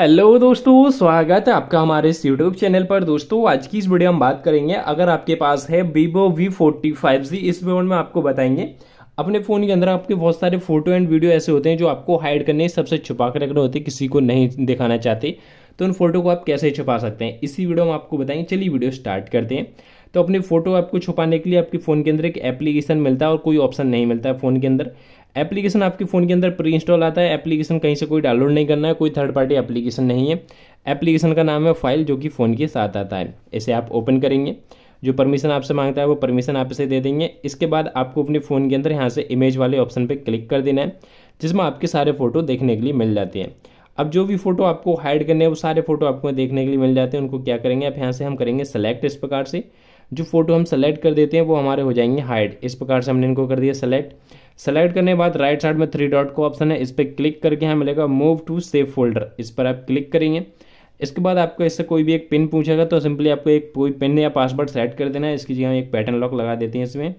hello दोस्तों स्वागत है आपका हमारे इस यूट्यूब चैनल पर दोस्तों आज की इस वीडियो हम बात करेंगे अगर आपके पास है Vivo V forty five G इस वीडियो में आपको बताएंगे अपने फ़ोन के अंदर आपके बहुत सारे फोटो एंड वीडियो ऐसे होते हैं जो आपको हाइड करने सबसे छुपा कर रखने होते हैं किसी को नहीं दिखाना चाहते तो उन फोटो को आप कैसे छुपा सकते हैं इसी वीडियो में आपको बताएंगे चलिए वीडियो स्टार्ट करते हैं तो अपने फोटो आपको छुपाने के लिए आपके फ़ोन के अंदर एक एप्लीकेशन मिलता है और कोई ऑप्शन नहीं मिलता है फ़ोन के अंदर एप्लीकेशन आपके फ़ोन के अंदर प्री इंस्टॉल आता है एप्लीकेशन कहीं से कोई डाउनलोड नहीं करना है कोई थर्ड पार्टी एप्लीकेशन नहीं है एप्लीकेशन का नाम है फाइल जो कि फ़ोन के साथ आता है इसे आप ओपन करेंगे जो परमिशन आपसे मांगता है वो परमिशन आप इसे दे देंगे इसके बाद आपको अपने फ़ोन के अंदर यहाँ से इमेज वाले ऑप्शन पर क्लिक कर देना है जिसमें आपके सारे फ़ोटो देखने के लिए मिल जाते हैं अब जो भी फ़ोटो आपको हाइड करने हैं वो सारे फ़ोटो आपको देखने के लिए मिल जाते हैं उनको क्या करेंगे आप यहाँ से हम करेंगे सेलेक्ट इस प्रकार से जो फ़ोटो हम सेलेक्ट कर देते हैं वो हमारे हो जाएंगे हाइड इस प्रकार से हमने इनको कर दिया सेलेक्ट सेलेक्ट करने के बाद राइट साइड में थ्री डॉट का ऑप्शन है इस पर क्लिक करके हमें मिलेगा मूव टू सेव फोल्डर इस पर आप क्लिक करेंगे इसके बाद आपको इससे कोई भी एक पिन पूछेगा तो सिंपली आपको एक कोई पिन या पासवर्ड सेट कर देना है इसकी जगह हम एक पैटर्न लॉक लगा देते हैं इसमें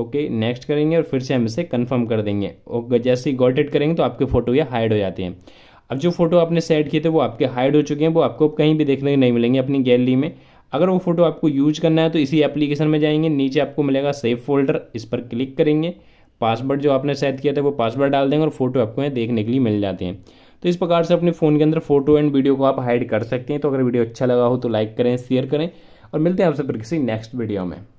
ओके नेक्स्ट करेंगे और फिर से हम इसे कंफर्म कर देंगे और जैसे ही गॉट इट करेंगे तो आपके फ़ोटो ये हाइड हो जाते हैं अब जो फ़ोटो आपने सेट किए थे वो आपके हाइड हो चुके हैं वो आपको कहीं भी देखने को नहीं मिलेंगे अपनी गैलरी में अगर वो फोटो आपको यूज करना है तो इसी एप्लीकेशन में जाएंगे नीचे आपको मिलेगा सेफ फोल्डर इस पर क्लिक करेंगे पासवर्ड जो आपने सेट किया था वो पासवर्ड डाल देंगे और फोटो आपको यहाँ देखने के लिए मिल जाते हैं तो इस प्रकार से अपने फ़ोन के अंदर फोटो एंड वीडियो को आप हाइड कर सकते हैं तो अगर वीडियो अच्छा लगा हो तो लाइक करें शेयर करें और मिलते हैं आपसे फिर किसी नेक्स्ट वीडियो में